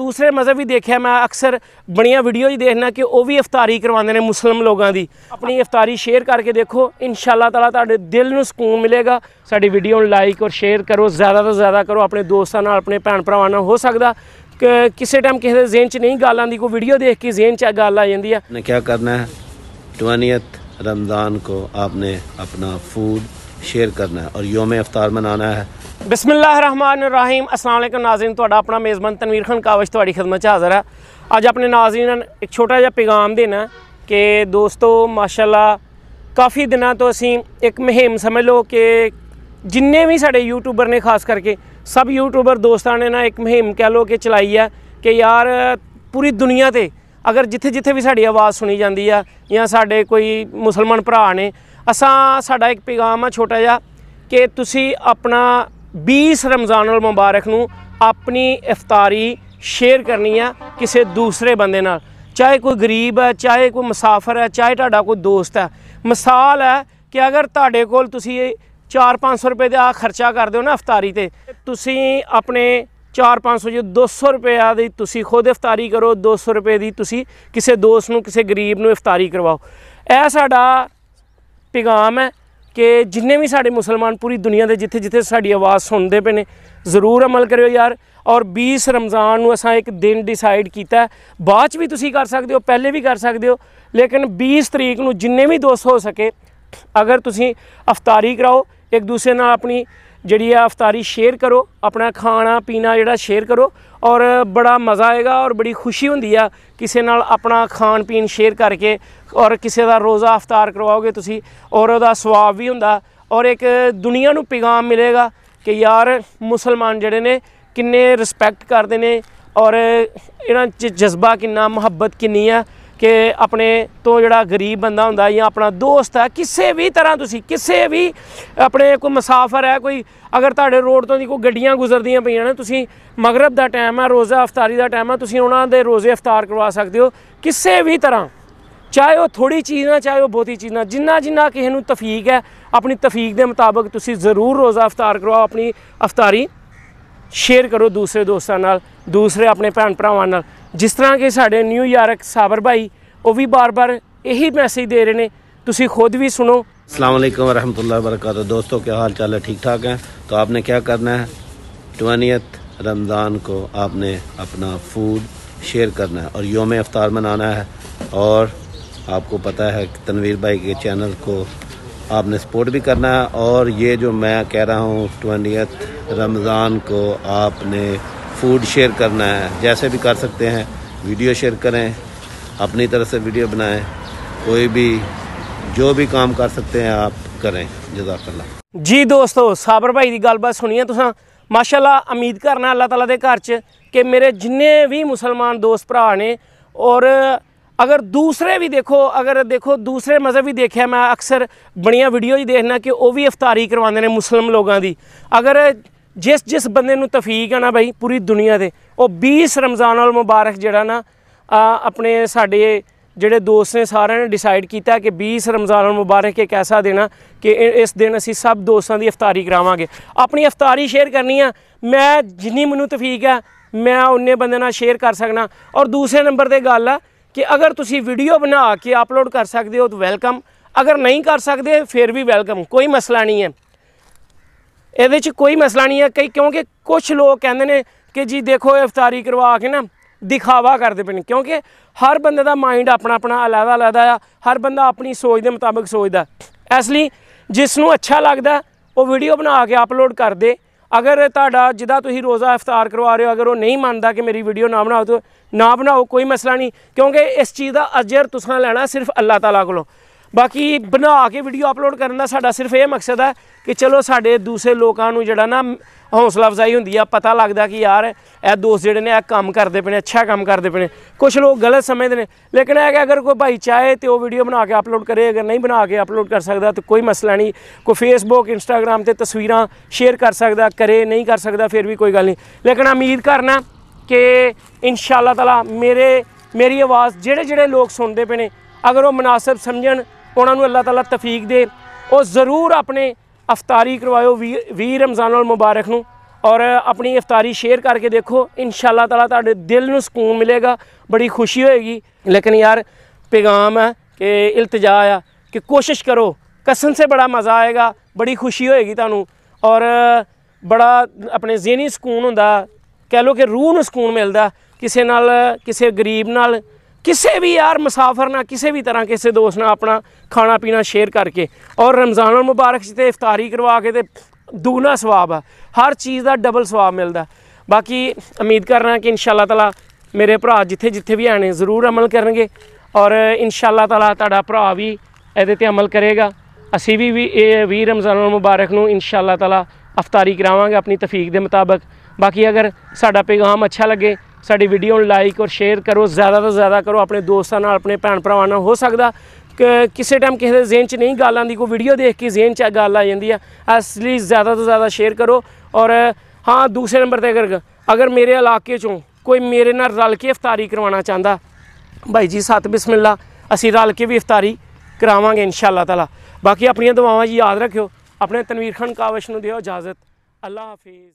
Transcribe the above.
ਦੂਸਰੇ ਮਜ਼ਹਬ ਵੀ ਦੇਖਿਆ ਮੈਂ ਅਕਸਰ ਬਣੀਆਂ ਵੀਡੀਓ ਹੀ ਦੇਖਣਾ ਕਿ ਉਹ ਵੀ ਇਫਤਾਰੀ ਕਰਵਾਉਂਦੇ ਨੇ ਮੁਸਲਮ ਲੋਕਾਂ ਦੀ ਆਪਣੀ ਇਫਤਾਰੀ ਸ਼ੇਅਰ ਕਰਕੇ ਦੇਖੋ ਇਨਸ਼ਾਅੱਲਾ ਤਾਲਾ ਤੁਹਾਡੇ ਦਿਲ ਨੂੰ ਸਕੂਨ ਮਿਲੇਗਾ ਸਾਡੀ ਵੀਡੀਓ ਨੂੰ ਲਾਈਕ ਔਰ ਸ਼ੇਅਰ ਕਰੋ ਜ਼ਿਆਦਾ ਤੋਂ ਜ਼ਿਆਦਾ ਕਰੋ ਆਪਣੇ ਦੋਸਤਾਂ ਨਾਲ ਆਪਣੇ ਭੈਣ ਭਰਾਵਾਂ ਨਾਲ ਹੋ ਸਕਦਾ ਕਿਸੇ ਟਾਈਮ ਕਿਸੇ ਦੇ ਜ਼ਿਹਨ 'ਚ ਨਹੀਂ ਗੱਲਾਂ ਦੀ ਕੋਈ ਵੀਡੀਓ ਦੇਖ ਕੇ ਜ਼ਿਹਨ 'ਚ ਗੱਲ ਆ ਜਾਂਦੀ ਆ ਨੇ ਕੀ ਕਰਨਾ ਹੈ 20th ਰਮਜ਼ਾਨ ਕੋ ਆਪਨੇ ਆਪਣਾ ਫੂਡ ਸ਼ੇਅਰ ਕਰਨਾ ਔਰ और योम ਇਫਤਾਰ ਮਨਾਣਾ ਹੈ ਰਹੀਮ ਅਸਲਾਮ ਅਲੈਕਮ ਨਾਜ਼ਰੀਨ ਤੁਹਾਡਾ ਆਪਣਾ ਮੇਜ਼ਬਾਨ ਤਨਵੀਰ ਖਾਨ ਕਾਵਿਸ਼ ਤੁਹਾਡੀ ਖਿਦਮਤ 'ਚ ਹਾਜ਼ਰ ਹੈ ਅੱਜ ਆਪਣੇ ਨਾਜ਼ਰੀਨਾਂ ਨੂੰ ਇੱਕ ਛੋਟਾ ਜਿਹਾ ਪੇਗਾਮ ਦੇਣਾ ਕਿ ਦੋਸਤੋ ਮਾਸ਼ਾਅੱਲਾ ਕਾਫੀ ਦਿਨਾਂ ਤੋਂ ਅਸੀਂ ਇੱਕ ਮਹਿਮ ਸਮਝ ਲਓ ਕਿ ਜਿੰਨੇ ਵੀ ਸਾਡੇ ਯੂਟਿਊਬਰ ਨੇ ਖਾਸ ਕਰਕੇ ਸਭ ਯੂਟਿਊਬਰ ਦੋਸਤਾਂ ਨੇ ਨਾ ਇੱਕ ਮਹਿਮ ਕਹਿ ਲਓ ਕਿ ਚਲਾਈ ਆ ਕਿ ਯਾਰ ਪੂਰੀ ਦੁਨੀਆ ਤੇ ਅਗਰ ਜਿੱਥੇ ਜਿੱਥੇ ਵੀ ਸਾਡੀ ਆਵਾਜ਼ ਸੁਣੀ ਜਾਂਦੀ ਆ ਜਾਂ ਸਾਡੇ ਕੋਈ ਮੁਸਲਮਾਨ ਭਰਾ ਨੇ ਅਸਾਂ ਸਾਡਾ ਇੱਕ ਪੇਗਾਮ ਆ ਛੋਟਾ ਜਿਹਾ ਕਿ ਤੁਸੀਂ ਆਪਣਾ 20 ਰਮਜ਼ਾਨੁਲ ਮੁਬਾਰਕ ਨੂੰ ਆਪਣੀ ਇਫਤਾਰੀ ਸ਼ੇਅਰ ਕਰਨੀ ਆ ਕਿਸੇ ਦੂਸਰੇ ਬੰਦੇ ਨਾਲ ਚਾਹੇ ਕੋਈ ਗਰੀਬ ਹੈ ਚਾਹੇ ਕੋਈ ਮੁਸਾਫਰ ਹੈ ਚਾਹੇ ਤੁਹਾਡਾ ਕੋਈ ਦੋਸਤ ਹੈ ਮਿਸਾਲ ਹੈ ਕਿ ਅਗਰ ਤੁਹਾਡੇ ਕੋਲ ਤੁਸੀਂ 4-500 ਰੁਪਏ ਦਾ ਖਰਚਾ ਕਰਦੇ ਹੋ ਨਾ ਇਫਤਾਰੀ ਤੇ ਤੁਸੀਂ ਆਪਣੇ 4-500 ਜੋ 200 ਰੁਪਏ ਆ ਦੀ ਤੁਸੀਂ ਖੁਦ ਇਫਤਾਰੀ ਕਰੋ 200 ਰੁਪਏ ਦੀ ਤੁਸੀਂ ਕਿਸੇ ਦੋਸਤ ਨੂੰ ਕਿਸੇ ਗਰੀਬ ਨੂੰ ਇਫਤਾਰੀ ਕਰਵਾਓ ਇਹ ਸਾਡਾ ਪੈਗਾਮ ਹੈ ਕਿ ਜਿੰਨੇ ਵੀ ਸਾਡੇ ਮੁਸਲਮਾਨ ਪੂਰੀ ਦੁਨੀਆ ਦੇ ਜਿੱਥੇ ਜਿੱਥੇ ਸਾਡੀ ਆਵਾਜ਼ ਸੁਣਦੇ ਪਏ ਨੇ ਜ਼ਰੂਰ ਅਮਲ ਕਰਿਓ ਯਾਰ ਔਰ 20 ਰਮਜ਼ਾਨ ਨੂੰ ਅਸਾਂ ਇੱਕ ਦਿਨ ਡਿਸਾਈਡ ਕੀਤਾ ਬਾਅਦ ਚ ਵੀ ਤੁਸੀਂ ਕਰ ਸਕਦੇ ਹੋ ਪਹਿਲੇ ਵੀ ਕਰ ਸਕਦੇ ਹੋ ਲੇਕਿਨ 20 ਤਰੀਕ ਨੂੰ ਜਿੰਨੇ ਵੀ ਦੋਸਤ ਹੋ ਸਕੇ ਅਗਰ ਤੁਸੀਂ ਇਫਤਾਰੀ ਕਰਾਓ ਇੱਕ ਦੂਸਰੇ ਨਾਲ ਆਪਣੀ ਜਿਹੜੀ ਆ ਇਫਤਾਰੀ ਸ਼ੇਅਰ ਕਰੋ ਆਪਣਾ ਖਾਣਾ ਪੀਣਾ ਜਿਹੜਾ ਸ਼ੇਅਰ ਕਰੋ ਔਰ ਬੜਾ ਮਜ਼ਾ ਆਏਗਾ ਔਰ ਬੜੀ ਖੁਸ਼ੀ ਹੁੰਦੀ ਆ ਕਿਸੇ ਨਾਲ ਆਪਣਾ ਖਾਣ ਪੀਣ ਸ਼ੇਅਰ ਕਰਕੇ ਔਰ ਕਿਸੇ ਦਾ ਰੋਜ਼ਾ ਇਫਤਾਰ ਕਰਵਾਓਗੇ ਤੁਸੀਂ ਔਰ ਉਹਦਾ ਸਵਾਬ ਵੀ ਹੁੰਦਾ ਔਰ ਇੱਕ ਦੁਨੀਆ ਨੂੰ ਪੈਗਾਮ ਮਿਲੇਗਾ ਕਿ ਯਾਰ ਮੁਸਲਮਾਨ ਜਿਹੜੇ ਨੇ ਕਿੰਨੇ ਰਿਸਪੈਕਟ ਕਰਦੇ ਨੇ ਔਰ ਇਹਨਾਂ ਚ ਜਜ਼ਬਾ ਕਿੰਨਾ ਮੁਹੱਬਤ ਕਿੰਨੀ ਆ ਕਿ ਆਪਣੇ ਤੋਂ ਜਿਹੜਾ ਗਰੀਬ ਬੰਦਾ ਹੁੰਦਾ ਜਾਂ ਆਪਣਾ ਦੋਸਤ ਹੈ ਕਿਸੇ ਵੀ ਤਰ੍ਹਾਂ ਤੁਸੀਂ ਕਿਸੇ ਵੀ ਆਪਣੇ ਕੋਈ ਮੁਸਾਫਰ ਹੈ ਕੋਈ ਅਗਰ ਤੁਹਾਡੇ ਰੋਡ ਤੋਂ ਦੀ ਕੋਈ ਗੱਡੀਆਂ ਗੁਜ਼ਰਦੀਆਂ ਪਈਆਂ ਨੇ ਤੁਸੀਂ ਮਗਰਬ ਦਾ ਟਾਈਮ ਹੈ ਰੋਜ਼ਾ ਇਫਤਾਰੀ ਦਾ ਟਾਈਮ ਹੈ ਤੁਸੀਂ ਉਹਨਾਂ ਦੇ ਰੋਜ਼ੇ ਇਫਤਾਰ ਕਰਵਾ ਸਕਦੇ ਹੋ ਕਿਸੇ ਵੀ ਤਰ੍ਹਾਂ ਚਾਹੇ ਉਹ ਥੋੜੀ ਚੀਜ਼ ਨਾ ਚਾਹੇ ਉਹ ਬਹੁਤੀ ਚੀਜ਼ ਨਾ ਜਿੰਨਾ ਜਿੰਨਾ ਕਿਸੇ ਨੂੰ ਤਫੀਕ ਹੈ ਆਪਣੀ ਤਫੀਕ ਦੇ ਮੁਤਾਬਕ ਤੁਸੀਂ ਜ਼ਰੂਰ ਰੋਜ਼ਾ ਇਫਤਾਰ ਕਰਵਾਓ ਆਪਣੀ ਇਫਤਾਰੀ ਸ਼ੇਅਰ ਕਰੋ ਦੂਸਰੇ ਦੋਸਤਾਂ ਨਾਲ ਦੂਸਰੇ ਆਪਣੇ ਭੈਣ ਭਰਾਵਾਂ ਨਾਲ ਜਿਸ ਤਰ੍ਹਾਂ ਕਿ ਸਾਡੇ ਨਿਊਯਾਰਕ ਸਾਬਰ ਭਾਈ वह भी बार बार यही मैसेज दे रहे हैं खुद भी सुनो ਸੁਣੋ अस्सलाम वालेकुम दोस्तों क्या हाल चाल है ठीक ठाक हैं तो आपने क्या करना है टवानियत रमज़ान को आपने अपना फूड शेयर करना है और योम अफ्तार मनाना है और आपको पता है कि तनवीर भाई के चैनल को आपने सपोर्ट भी करना है और ये जो मैं कह रहा हूँ टवानियत रमज़ान को आपने फूड शेयर करना है जैसे भी कर सकते हैं वीडियो शेयर करें अपनी तरह से वीडियो बनाएं कोई भी ਜੋ ਵੀ ਕੰਮ ਕਰ ਸਕਤੇ ਹੈ ਆਪ ਕਰੇ ਜਜ਼ਾਕੱਲਾ ਜੀ ਦੋਸਤੋ ਸਾਬਰ ਭਾਈ ਦੀ ਗੱਲਬਾਤ ਸੁਣੀ ਹੈ ਤੁਸੀਂ ਮਾਸ਼ਾਅੱਲਾ ਉਮੀਦ ਕਰਨਾ ਅੱਲਾਹ ਤਾਲਾ ਦੇ ਘਰ 'ਚ ਕਿ ਮੇਰੇ ਜਿੰਨੇ ਵੀ ਮੁਸਲਮਾਨ ਦੋਸਤ ਭਰਾ ਨੇ ਔਰ ਅਗਰ ਦੂਸਰੇ ਵੀ ਦੇਖੋ ਅਗਰ ਦੇਖੋ ਦੂਸਰੇ ਮਜ਼ਹਬ ਵੀ ਦੇਖਿਆ ਮੈਂ ਅਕਸਰ ਬਣੀਆਂ ਵੀਡੀਓ ਹੀ ਦੇਖਣਾ ਕਿ ਉਹ ਵੀ ਇਫਤਾਰੀ ਕਰਵਾਉਂਦੇ ਨੇ ਮੁਸਲਮ ਲੋਕਾਂ ਦੀ ਅਗਰ ਜਿਸ ਜਿਸ ਬੰਦੇ ਨੂੰ ਤਫੀਕ ਹੈ ਨਾ ਭਾਈ ਪੂਰੀ ਦੁਨੀਆ ਦੇ ਉਹ 20 ਰਮਜ਼ਾਨ ਅਲ ਮੁਬਾਰਕ ਜਿਹੜਾ ਨਾ ਆਪਣੇ ਸਾਡੇ ਜਿਹੜੇ ਦੋਸਤ ਨੇ ਸਾਰਿਆਂ ਨੇ ਡਿਸਾਈਡ ਕੀਤਾ ਕਿ 20 ਰਮਜ਼ਾਨ ਮੁਬਾਰਕ ਇੱਕ ਐਸਾ ਦੇਣਾ ਕਿ ਇਸ ਦਿਨ ਅਸੀਂ ਸਭ ਦੋਸਤਾਂ ਦੀ ਇਫਤਾਰੀ ਕਰਾਵਾਂਗੇ ਆਪਣੀ ਇਫਤਾਰੀ ਸ਼ੇਅਰ ਕਰਨੀ ਆ ਮੈਂ ਜਿੰਨੀ ਮੈਨੂੰ ਤਫੀਕ ਆ ਮੈਂ ਉਹਨੇ ਬੰਦੇ ਨਾਲ ਸ਼ੇਅਰ ਕਰ ਸਕਣਾ ਔਰ ਦੂਸਰੇ ਨੰਬਰ ਤੇ ਗੱਲ ਆ ਕਿ ਅਗਰ ਤੁਸੀਂ ਵੀਡੀਓ ਬਣਾ ਕੇ ਅਪਲੋਡ ਕਰ ਸਕਦੇ ਹੋ ਤਾਂ ਵੈਲਕਮ ਅਗਰ ਨਹੀਂ ਕਰ ਸਕਦੇ ਫਿਰ ਵੀ ਵੈਲਕਮ ਕੋਈ ਮਸਲਾ ਨਹੀਂ ਹੈ ਇਹਦੇ ਵਿੱਚ ਕੋਈ ਮਸਲਾ ਨਹੀਂ ਹੈ ਕਿਉਂਕਿ ਕੁਝ ਲੋਕ ਕਹਿੰਦੇ ਨੇ ਕਿ ਜੀ ਦੇਖੋ ਇਫਤਾਰੀ ਕਰਵਾ ਕੇ ਨਾ ਦਿਖਾਵਾ ਕਰਦੇ ਪਏ ਨੇ ਕਿਉਂਕਿ ਹਰ ਬੰਦੇ ਦਾ ਮਾਈਂਡ ਆਪਣਾ ਆਪਣਾ ਅਲੱਗਾ ਅਲੱਗਾ ਆ ਹਰ ਬੰਦਾ ਆਪਣੀ ਸੋਚ ਦੇ ਮੁਤਾਬਕ ਸੋਚਦਾ ਇਸ ਲਈ ਜਿਸ ਨੂੰ ਅੱਛਾ ਲੱਗਦਾ ਉਹ ਵੀਡੀਓ ਬਣਾ ਕੇ ਅਪਲੋਡ ਕਰ ਦੇ ਅਗਰ ਤੁਹਾਡਾ ਜਿਹਦਾ ਤੁਸੀਂ ਰੋਜ਼ਾ ਇਫਤਾਰ ਕਰਵਾ ਰਹੇ ਹੋ ਅਗਰ ਉਹ ਨਹੀਂ ਮੰਨਦਾ ਕਿ ਮੇਰੀ ਵੀਡੀਓ ਨਾ ਬਣਾਓ ਤਾਂ ਨਾ ਬਣਾਓ ਕੋਈ ਮਸਲਾ ਨਹੀਂ ਕਿਉਂਕਿ ਇਸ ਚੀਜ਼ ਦਾ ਅਜਰ ਤੁਸੀਂ ਲੈਣਾ ਸਿਰਫ ਅੱਲਾਹ ਤਾਲਾ ਕੋਲੋਂ ਬਾਕੀ ਬਣਾ ਕੇ ਵੀਡੀਓ ਅਪਲੋਡ ਕਰਨ ਦਾ ਸਾਡਾ ਸਿਰਫ ਇਹ ਮਕਸਦ ਹੈ ਕਿ ਚਲੋ ਸਾਡੇ ਦੂਸਰੇ ਲੋਕਾਂ ਨੂੰ ਜਿਹੜਾ ਨਾ ਹੌਸਲਾ ਅਫਜ਼ਾਈ ਹੁੰਦੀ ਆ ਪਤਾ ਲੱਗਦਾ ਕਿ ਯਾਰ ਇਹ ਦੋਸਤ ਜਿਹੜੇ ਨੇ ਇਹ ਕੰਮ ਕਰਦੇ ਪਏ ਨੇ ਅੱਛਾ ਕੰਮ ਕਰਦੇ ਪਏ ਨੇ ਕੁਝ ਲੋਕ ਗਲਤ ਸਮਝਦੇ ਨੇ ਲੇਕਿਨ ਇਹ ਕਿ ਅਗਰ ਕੋਈ ਭਾਈ ਚਾਹੇ ਤੇ ਉਹ ਵੀਡੀਓ ਬਣਾ ਕੇ ਅਪਲੋਡ ਕਰੇ ਅਗਰ ਨਹੀਂ ਬਣਾ ਕੇ ਅਪਲੋਡ ਕਰ ਸਕਦਾ ਤਾਂ ਕੋਈ ਮਸਲਾ ਨਹੀਂ ਕੋਈ ਫੇਸਬੁੱਕ ਇੰਸਟਾਗ੍ਰam ਤੇ ਤਸਵੀਰਾਂ ਸ਼ੇਅਰ ਕਰ ਸਕਦਾ ਕਰੇ ਨਹੀਂ ਕਰ ਸਕਦਾ ਫਿਰ ਵੀ ਕੋਈ ਗੱਲ ਨਹੀਂ ਲੇਕਿਨ ਉਮੀਦ ਕਰਨਾ ਕਿ ਇਨਸ਼ਾ ਅੱਲਾਹ ਤਾਲਾ ਮੇਰੇ ਮੇਰੀ ਆਵਾਜ਼ ਜਿਹੜੇ ਜਿਹੜੇ ਲੋਕ ਸੁਣਦੇ ਪਏ ਨੇ ਅਗਰ ਉਹ ਮناسب ਸਮਝਣ ਉਹਨਾਂ ਨੂੰ ਅੱਲਾਹ ਤਾਲਾ ਤਫੀਕ ਦੇ ਉਹ ਜ਼ਰੂਰ ਆਪਣੇ ਇਫਤਾਰੀ ਕਰਵਾਇਓ ਵੀ ਰਮਜ਼ਾਨ ਅਲ ਮੁਬਾਰਕ ਨੂੰ ਔਰ ਆਪਣੀ ਇਫਤਾਰੀ ਸ਼ੇਅਰ ਕਰਕੇ ਦੇਖੋ ਇਨਸ਼ਾਅੱਲਾ ਤਾਲਾ ਤੁਹਾਡੇ ਦਿਲ ਨੂੰ ਸਕੂਨ ਮਿਲੇਗਾ ਬੜੀ ਖੁਸ਼ੀ ਹੋਏਗੀ ਲੇਕਿਨ ਯਾਰ ਪੈਗਾਮ ਹੈ ਕਿ ਇਲਤਜਾ ਆ ਕਿ ਕੋਸ਼ਿਸ਼ ਕਰੋ ਕਸਮ ਸੇ ਬੜਾ ਮਜ਼ਾ ਆਏਗਾ ਬੜੀ ਖੁਸ਼ੀ ਹੋਏਗੀ ਤੁਹਾਨੂੰ ਔਰ ਬੜਾ ਆਪਣੇ ਜ਼ਿਹਨੀ ਸਕੂਨ ਹੁੰਦਾ ਕਹਿ ਲੋ ਕਿ ਰੂਹ ਨੂੰ ਸਕੂਨ ਮਿਲਦਾ ਕਿਸੇ ਨਾਲ ਕਿਸੇ ਗਰੀਬ ਨਾਲ ਕਿਸੇ ਵੀ ਯਾਰ ਮੁਸਾਫਰ ਨਾਲ ਕਿਸੇ ਵੀ ਤਰ੍ਹਾਂ ਕਿਸੇ ਦੋਸਤ ਨਾਲ ਆਪਣਾ ਖਾਣਾ ਪੀਣਾ ਸ਼ੇਅਰ ਕਰਕੇ ਔਰ ਰਮਜ਼ਾਨ ਮੁਬਾਰਕ 'ਚ ਤੇ ਇਫਤਾਰੀ ਕਰਵਾ ਕੇ ਤੇ ਦੂਨਾ ਸਵਾਬ ਆ ਹਰ ਚੀਜ਼ ਦਾ ਡਬਲ ਸਵਾਬ ਮਿਲਦਾ ਬਾਕੀ ਉਮੀਦ ਕਰਨਾ ਕਿ ਇਨਸ਼ਾਅੱਲਾ ਤਾਲਾ ਮੇਰੇ ਭਰਾ ਜਿੱਥੇ ਜਿੱਥੇ ਵੀ ਆਣੇ ਜ਼ਰੂਰ ਅਮਲ ਕਰਨਗੇ ਔਰ ਇਨਸ਼ਾਅੱਲਾ ਤਾਲਾ ਤੁਹਾਡਾ ਭਰਾ ਵੀ ਇਹਦੇ ਤੇ ਅਮਲ ਕਰੇਗਾ ਅਸੀਂ ਵੀ ਵੀ ਇਹ ਵੀ ਰਮਜ਼ਾਨ ਮੁਬਾਰਕ ਨੂੰ ਇਨਸ਼ਾਅੱਲਾ ਤਾਲਾ ਇਫਤਾਰੀ ਕਰਾਵਾਂਗੇ ਆਪਣੀ ਤਫੀਕ ਦੇ ਮੁਤਾਬਕ ਬਾਕੀ ਅਗਰ ਸਾਡਾ ਪੇਗਾਮ ਅੱਛਾ ਲੱਗੇ ਸਾਡੀ ਵੀਡੀਓ ਨੂੰ ਲਾਈਕ ਔਰ ਸ਼ੇਅਰ ਕਰੋ ਜ਼ਿਆਦਾ ਤੋਂ ਜ਼ਿਆਦਾ ਕਰੋ ਆਪਣੇ ਦੋਸਤਾਂ ਨਾਲ ਆਪਣੇ ਭੈਣ ਭਰਾਵਾਂ ਨਾਲ ਹੋ ਸਕਦਾ ਕਿਸੇ ਟਾਈਮ ਕਿਸੇ ਦੇ ਜ਼ਿਹਨ 'ਚ ਨਹੀਂ ਗੱਲਾਂ ਦੀ ਕੋਈ ਵੀਡੀਓ ਦੇਖ ਕੇ ਜ਼ਿਹਨ 'ਚ ਗੱਲ ਆ ਜਾਂਦੀ ਆ ਅਸਲੀ ਜ਼ਿਆਦਾ ਤੋਂ ਜ਼ਿਆਦਾ ਸ਼ੇਅਰ ਕਰੋ ਔਰ ਹਾਂ ਦੂਸਰੇ ਨੰਬਰ ਤੇ ਅਗਰ ਅਗਰ ਮੇਰੇ ਇਲਾਕੇ 'ਚੋਂ ਕੋਈ ਮੇਰੇ ਨਾਲ ਰਲ ਕੇ ਇਫਤਾਰੀ ਕਰਵਾਉਣਾ ਚਾਹੁੰਦਾ ਭਾਈ ਜੀ ਸਤ ਬਿਸਮਿਲ੍ਲਾ ਅਸੀਂ ਰਲ ਕੇ ਵੀ ਇਫਤਾਰੀ ਕਰਾਵਾਂਗੇ ਇਨਸ਼ਾਅੱਲਾ ਤਾਲਾ ਬਾਕੀ ਆਪਣੀਆਂ ਦੁਆਵਾਂ ਜੀ ਯਾਦ ਰੱਖਿਓ ਆਪਣੇ ਤਨਵੀਰ ਖਾਨ ਕਾਵਸ਼ ਨੂੰ ਦਿਓ ਇਜਾਜ਼ਤ ਅੱਲਾ ਹਾਫਿਜ਼